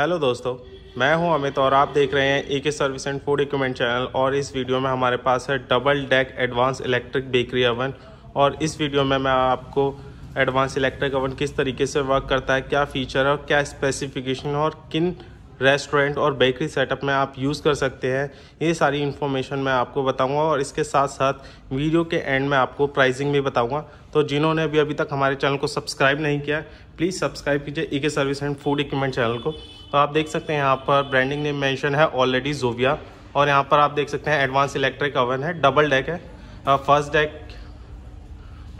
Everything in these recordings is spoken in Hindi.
हेलो दोस्तों मैं हूं अमित और आप देख रहे हैं A K service and food equipment channel और इस वीडियो में हमारे पास है double deck advance electric bakery oven और इस वीडियो में मैं आपको एडवांस इलेक्ट्रिक ओवन किस तरीके से वर्क करता है क्या फीचर है और क्या स्पेसिफिकेशन और किन रेस्टोरेंट और बेकरी सेटअप में आप यूज़ कर सकते हैं ये सारी इन्फॉर्मेशन मैं आपको बताऊंगा और इसके साथ साथ वीडियो के एंड में आपको प्राइसिंग भी बताऊंगा तो जिन्होंने अभी अभी तक हमारे चैनल को सब्सक्राइब नहीं किया प्लीज़ सब्सक्राइब कीजिए E K service and food equipment channel को तो आप देख सकते हैं यहाँ पर ब्रांडिंग नेम मैंशन है ऑलरेडी जोविया और यहाँ पर आप देख सकते हैं एडवांस इलेक्ट्रिक ओवन है डबल डेक है फर्स्ट डेक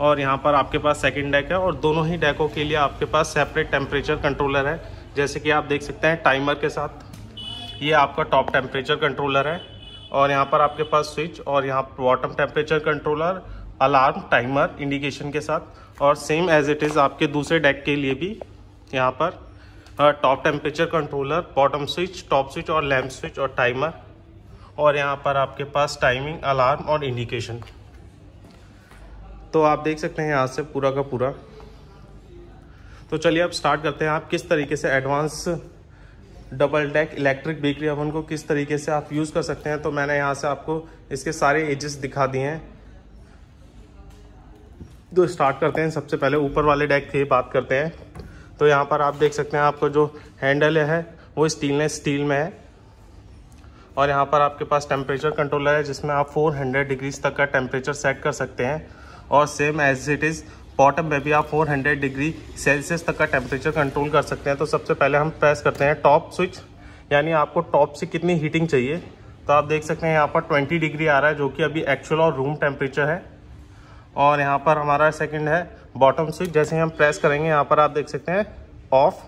और यहाँ पर आपके पास सेकंड डेक है और दोनों ही डेकों के लिए आपके पास सेपरेट टेम्परेचर कंट्रोलर है जैसे कि आप देख सकते हैं टाइमर के साथ ये आपका टॉप टेम्परेचर कंट्रोलर है और यहाँ पर आपके पास स्विच और यहाँ bottom temperature controller alarm timer indication के साथ और सेम एज इट इज़ आपके दूसरे डेक के लिए भी यहाँ पर top temperature controller bottom switch top switch और लैम्प स्विच और टाइमर और यहाँ पर आपके पास टाइमिंग अलार्म और इंडिकेशन तो आप देख सकते हैं यहाँ से पूरा का पूरा तो चलिए अब स्टार्ट करते हैं आप किस तरीके से advance double deck electric bakery oven को किस तरीके से आप यूज़ कर सकते हैं तो मैंने यहाँ से आपको इसके सारे एजेस दिखा दिए हैं तो स्टार्ट करते हैं सबसे पहले ऊपर वाले डेक की बात करते हैं तो यहाँ पर आप देख सकते हैं आपको जो हैंडल है वो स्टीलनेस स्टील में है और यहाँ पर आपके पास टेम्परेचर कंट्रोलर है जिसमें आप 400 डिग्रीज तक का टेम्परेचर सेट कर सकते हैं और same as it is bottom में भी आप 400 डिग्री सेल्सियस तक का टेम्परेचर कंट्रोल कर सकते हैं तो सबसे पहले हम प्रेस करते हैं टॉप स्विच यानी आपको टॉप से कितनी हीटिंग चाहिए तो आप देख सकते हैं यहाँ पर 20 डिग्री आ रहा है जो कि अभी एक्चुअल और रूम टेम्परेचर है और यहाँ पर हमारा सेकंड है बॉटम स्विच जैसे हम प्रेस करेंगे यहाँ पर आप देख सकते हैं ऑफ़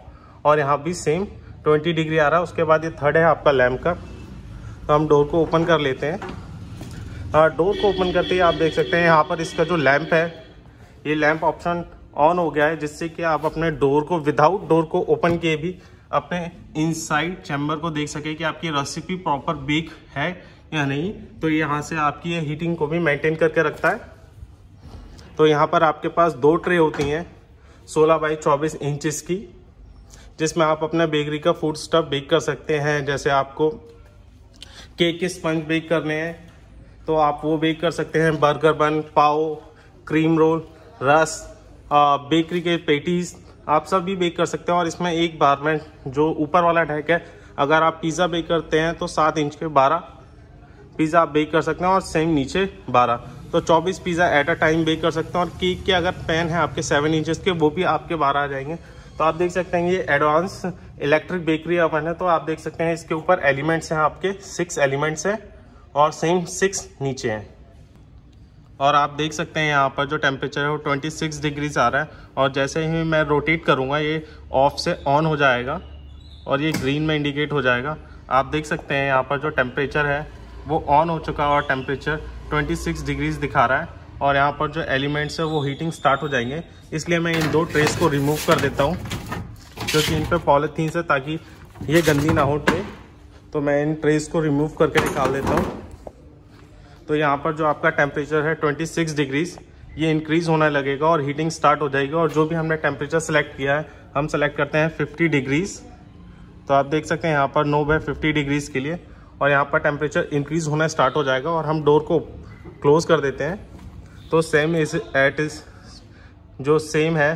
और यहाँ भी सेम 20 डिग्री आ रहा है उसके बाद ये थर्ड है आपका लैम्प का तो हम डोर को ओपन कर लेते हैं डोर हाँ, को ओपन करते ही आप देख सकते हैं यहाँ पर इसका जो लैम्प है ये लैंप ऑप्शन ऑन हो गया है जिससे कि आप अपने डोर को विदाउट डोर को ओपन किए भी अपने इनसाइड चैम्बर को देख सके कि आपकी रेसिपी प्रॉपर बेक है या नहीं तो यहाँ से आपकी ये हीटिंग को भी मेंटेन करके रखता है तो यहाँ पर आपके पास दो ट्रे होती हैं 16 बाई 24 इंचेस की जिसमें आप अपना बेकरी का फूड स्टफ बेक कर सकते हैं जैसे आपको केक के स्पंज बेक करने हैं तो आप वो बेक कर सकते हैं burger bun pav cream roll रस बेकरी के पेटीज आप सब भी बेक कर सकते हैं और इसमें एक बार में जो ऊपर वाला ढैक है अगर आप पिज़्ज़ा बेक करते हैं तो सात इंच के बारह पिज़्ज़ा आप बेक कर सकते हैं और सेम नीचे बारह तो चौबीस pizza at a time bake कर सकते हैं और केक के अगर पैन है आपके सेवन इंचेस के वो भी आपके बारह आ जाएंगे तो आप देख सकते हैं ये एडवांस इलेक्ट्रिक बेकरी अपन है तो आप देख सकते हैं इसके ऊपर एलिमेंट्स हैं आपके सिक्स एलिमेंट्स हैं और सेम सिक्स नीचे हैं और आप देख सकते हैं यहाँ पर जो टेम्परेचर है वो 26 डिग्रीज आ रहा है और जैसे ही मैं रोटेट करूँगा ये ऑफ से ऑन हो जाएगा और ये ग्रीन में इंडिकेट हो जाएगा आप देख सकते हैं यहाँ पर जो टेम्परेचर है वो ऑन हो चुका और टेम्परेचर 26 डिग्रीज दिखा रहा है और यहाँ पर जो एलिमेंट्स है वो हीटिंग स्टार्ट हो जाएंगे इसलिए मैं इन दो ट्रेस को रिमूव कर देता हूँ क्योंकि इन पर पॉलीथीन से ताकि ये गंदी ना हो ट्रे तो मैं इन ट्रेस को रिमूव करके निकाल देता हूँ तो यहाँ पर जो आपका टेम्परेचर है 26 डिग्रीज ये इंक्रीज़ होने लगेगा और हीटिंग स्टार्ट हो जाएगी और जो भी हमने टेम्परेचर सेलेक्ट किया है हम सेलेक्ट करते हैं 50 डिग्रीज़ तो आप देख सकते हैं यहाँ पर नो है फिफ्टी डिग्रीज़ के लिए और यहाँ पर टेम्परेचर इंक्रीज़ होना स्टार्ट हो जाएगा और हम डोर को क्लोज़ कर देते हैं तो सेम इस एट इस जो सेम है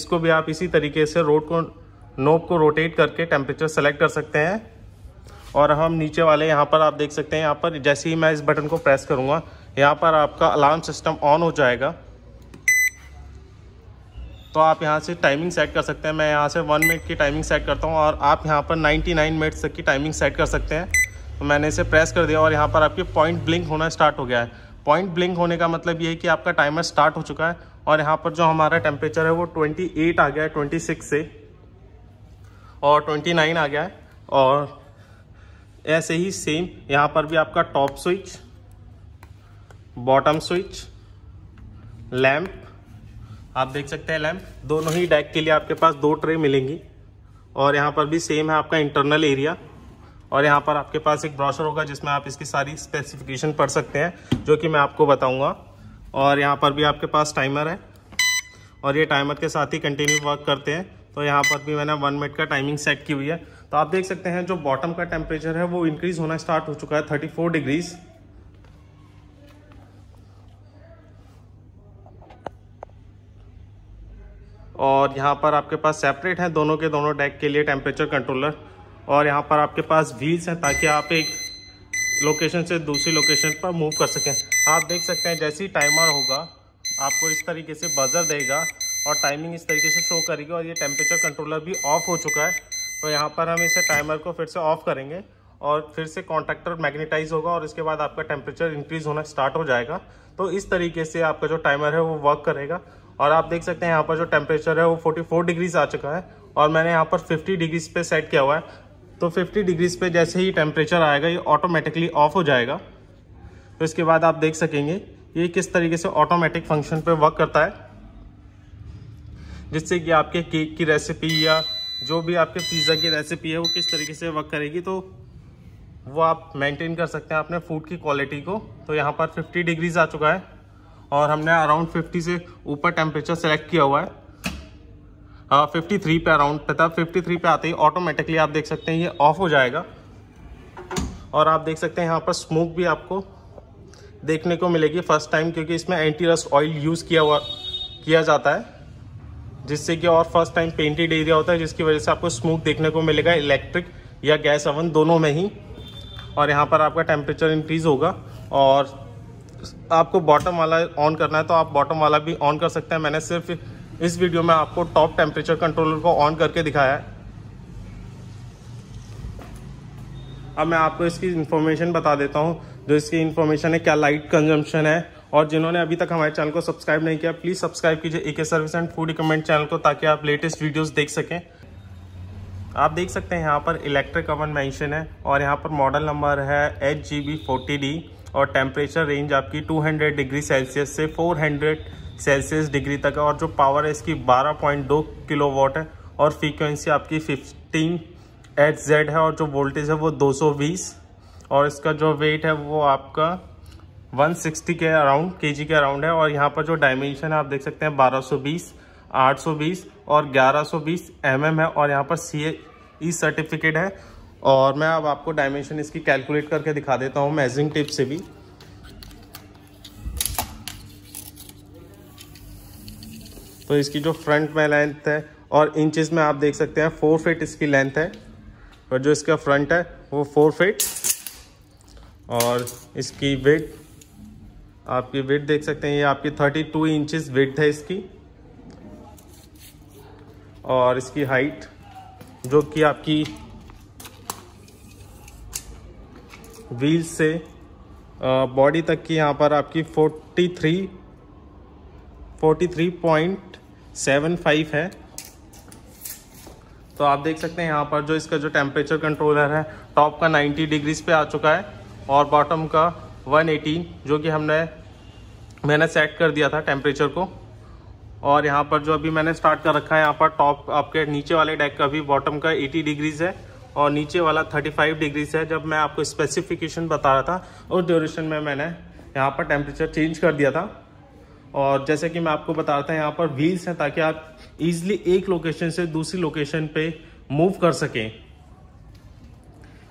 इसको भी आप इसी तरीके से रोड को नोब को रोटेट करके टेम्परेचर सेलेक्ट कर सकते हैं और हम नीचे वाले यहाँ पर आप देख सकते हैं यहाँ पर जैसे ही मैं इस बटन को प्रेस करूँगा यहाँ पर आपका अलार्म सिस्टम ऑन हो जाएगा तो आप यहाँ से टाइमिंग सेट कर सकते हैं मैं यहाँ से वन मिनट की टाइमिंग सेट करता हूँ और आप यहाँ पर 99 मिनट्स तक की टाइमिंग सेट कर सकते हैं तो मैंने इसे प्रेस कर दिया और यहाँ पर आपकी पॉइंट ब्लिंक होना स्टार्ट हो गया है पॉइंट ब्लिंक होने का मतलब ये है कि आपका टाइमर स्टार्ट हो चुका है और यहाँ पर जो हमारा टेम्परेचर है वो ट्वेंटी आ गया है ट्वेंटी से और ट्वेंटी आ गया है और ऐसे ही सेम यहाँ पर भी आपका top switch bottom switch lamp आप देख सकते हैं लैम्प दोनों ही डैक के लिए आपके पास दो ट्रे मिलेंगी और यहाँ पर भी सेम है आपका इंटरनल एरिया और यहाँ पर आपके पास एक ब्रॉशर होगा जिसमें आप इसकी सारी स्पेसिफिकेशन पढ़ सकते हैं जो कि मैं आपको बताऊँगा और यहाँ पर भी आपके पास टाइमर है और ये टाइमर के साथ ही कंटिन्यू वर्क करते हैं तो यहाँ पर भी मैंने वन मिनट का टाइमिंग सेट की हुई है तो आप देख सकते हैं जो बॉटम का टेम्परेचर है वो इंक्रीज होना स्टार्ट हो चुका है 34 डिग्रीज और यहाँ पर आपके पास सेपरेट है दोनों के दोनों डेक के लिए टेम्परेचर कंट्रोलर और यहाँ पर आपके पास व्हील्स हैं ताकि आप एक लोकेशन से दूसरी लोकेशन पर मूव कर सकें आप देख सकते हैं जैसे ही टाइमर होगा आपको इस तरीके से बजर देगा और टाइमिंग इस तरीके से शो करेगी और ये टेम्परेचर कंट्रोलर भी ऑफ हो चुका है तो यहाँ पर हम इसे टाइमर को फिर से ऑफ करेंगे और फिर से कॉन्टैक्टर मैग्नेटाइज होगा और इसके बाद आपका टेम्परेचर इंक्रीज होना स्टार्ट हो जाएगा तो इस तरीके से आपका जो टाइमर है वो वर्क करेगा और आप देख सकते हैं यहाँ पर जो टेम्परेचर है वो 44 डिग्रीज आ चुका है और मैंने यहाँ पर 50 डिग्रीज पे सेट किया हुआ है तो 50 डिग्रीज पे जैसे ही टेम्परेचर आएगा ये ऑटोमेटिकली ऑफ हो जाएगा तो इसके बाद आप देख सकेंगे ये किस तरीके से ऑटोमेटिक फंक्शन पे वर्क करता है जिससे कि आपके केक की रेसिपी या जो भी आपके पिज़्ज़ा की रेसिपी है वो किस तरीके से वर्क करेगी तो वो आप मेंटेन कर सकते हैं अपने फूड की क्वालिटी को तो यहाँ पर 50 डिग्रीज आ चुका है और हमने अराउंड 50 से ऊपर टेम्परेचर सेलेक्ट किया हुआ है आ, हाँ, 53 पे अराउंड पे फिफ़्टी 53 पे आते ही ऑटोमेटिकली आप देख सकते हैं ये ऑफ हो जाएगा और आप देख सकते हैं यहाँ पर स्मोक भी आपको देखने को मिलेगी फर्स्ट टाइम क्योंकि इसमें एंटी रस्ट ऑयल यूज़ किया हुआ किया जाता है जिससे कि और फर्स्ट टाइम पेंटेड एरिया होता है जिसकी वजह से आपको स्मोक देखने को मिलेगा इलेक्ट्रिक या गैस अवन दोनों में ही और यहाँ पर आपका टेम्परेचर इंक्रीज़ होगा और आपको बॉटम वाला ऑन करना है तो आप बॉटम वाला भी ऑन कर सकते हैं मैंने सिर्फ इस वीडियो में आपको टॉप टेम्परेचर कंट्रोलर को ऑन करके दिखाया है अब मैं आपको इसकी इन्फॉर्मेशन बता देता हूँ जो इसकी इन्फॉर्मेशन है क्या लाइट कंजम्पशन है और जिन्होंने अभी तक हमारे चैनल को सब्सक्राइब नहीं किया प्लीज़ सब्सक्राइब कीजिए A K service and food recommend channel को ताकि आप लेटेस्ट वीडियोज़ देख सकें आप देख सकते हैं यहाँ पर इलेक्ट्रिक अवन मेंशन है और यहाँ पर मॉडल नंबर है H G B forty D और टेम्परेचर रेंज आपकी टू डिग्री सेल्सियस से फोर सेल्सियस डिग्री तक है और जो पावर है इसकी 12.2 वॉट है और फ्रीक्वेंसी आपकी 15 एच जेड है और जो वोल्टेज है वो 220 और इसका जो वेट है वो आपका 160 के अराउंड जी के अराउंड है और यहाँ पर जो डायमेंशन है आप देख सकते हैं 1220, 820 और 1120 mm है और यहाँ पर सी ई सर्टिफिकेट है और मैं अब आपको डायमेंशन इसकी कैलकुलेट करके दिखा देता हूँ मेजरिंग टिप से भी तो इसकी जो फ्रंट में लेंथ है और इंचेस में आप देख सकते हैं फोर फिट इसकी लेंथ है और जो इसका फ्रंट है वो फोर फिट और इसकी वेट आपकी वेट देख सकते हैं ये आपकी 32 टू इंचज वेट है इसकी और इसकी हाइट जो कि आपकी व्हील से बॉडी तक की यहाँ पर आपकी 43 43.75 है तो आप देख सकते हैं यहाँ पर जो इसका जो टेम्परेचर कंट्रोलर है टॉप का 90 डिग्रीज पे आ चुका है और बॉटम का 118 जो कि हमने मैंने सेट कर दिया था टेम्परेचर को और यहाँ पर जो अभी मैंने स्टार्ट कर रखा है यहाँ पर टॉप आपके नीचे वाले डेक का भी बॉटम का 80 डिग्रीज है और नीचे वाला 35 डिग्रीज है जब मैं आपको स्पेसिफिकेशन बता रहा था उस ड्यूरेशन में मैंने यहाँ पर टेम्परेचर चेंज कर दिया था और जैसे कि मैं आपको बता रहा था यहाँ पर व्हील्स हैं ताकि आप ईजिली एक लोकेशन से दूसरी लोकेशन पर मूव कर सकें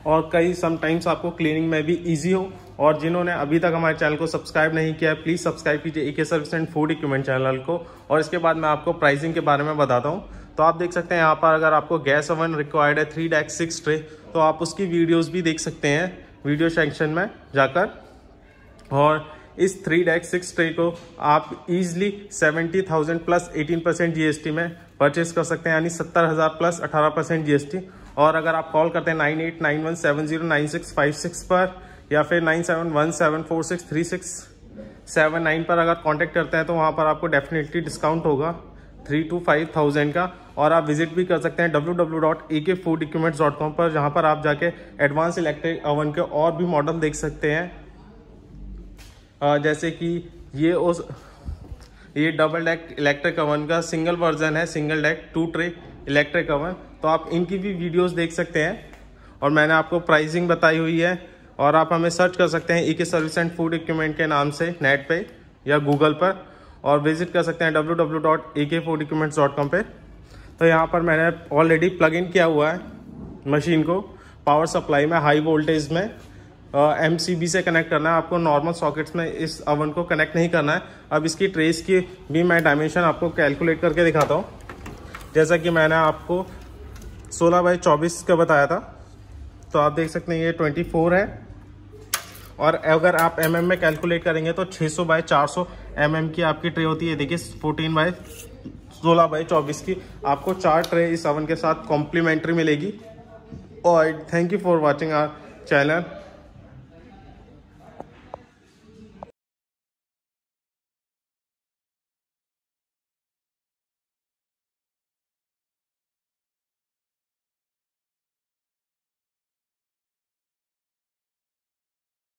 और कई समटाइम्स आपको क्लीनिंग में भी ईजी हो और जिन्होंने अभी तक हमारे चैनल को सब्सक्राइब नहीं किया है प्लीज़ सब्सक्राइब कीजिए A K service and food equipment channel को और इसके बाद मैं आपको प्राइसिंग के बारे में बताता हूँ तो आप देख सकते हैं यहाँ पर अगर आपको गैस ओवन रिक्वायर्ड है थ्री डैक्स सिक्स ट्रे तो आप उसकी वीडियोज़ भी देख सकते हैं वीडियो सेक्शन में जाकर और इस थ्री डैक्स सिक्स ट्रे को आप easily seventy thousand plus eighteen percent G में परचेज कर सकते हैं यानी सत्तर हज़ार प्लस अठारह परसेंट जी और अगर आप कॉल करते हैं nine eight nine one seven zero nine six five six पर या फिर nine seven one seven four six three six seven nine पर अगर कांटेक्ट करते हैं तो वहाँ पर आपको डेफिनेटली डिस्काउंट होगा थ्री टू फाइव थाउजेंड का और आप विजिट भी कर सकते हैं डब्ल्यू डब्ल्यू डॉट ए के फूड इक्विपमेंट्स डॉट कॉम पर जहाँ पर आप जाके एडवांस इलेक्ट्रिक ओवन के और भी मॉडल देख सकते हैं जैसे कि ये उस ये डबल डेक इलेक्ट्रिक ओवन का सिंगल वर्जन है single deck two tray electric oven तो आप इनकी भी वीडियोस देख सकते हैं और मैंने आपको प्राइसिंग बताई हुई है और आप हमें सर्च कर सकते हैं ई K service and food equipment के नाम से नेट पे या गूगल पर और विजिट कर सकते हैं डब्ल्यू डब्ल्यू डॉट ए के फूड इक्विपमेंट्स डॉट कॉम पर तो यहाँ पर मैंने ऑलरेडी प्लग इन किया हुआ है मशीन को पावर सप्लाई में हाई वोल्टेज में एम uh, से कनेक्ट करना है आपको नॉर्मल सॉकेट्स में इस अवन को कनेक्ट नहीं करना है अब इसकी ट्रेस की भी मैं डायमेंशन आपको कैलकुलेट करके दिखाता हूँ जैसा कि मैंने आपको सोलह बाई चौबीस का बताया था तो आप देख सकते हैं ये ट्वेंटी फोर है और अगर आप एम mm में कैलकुलेट करेंगे तो 600 सौ बाई चार सौ mm की आपकी ट्रे होती है देखिए 14 बाई 16 बाई 24 की आपको चार ट्रे इस अवन के साथ कॉम्प्लीमेंट्री मिलेगी और thank you for watching our channel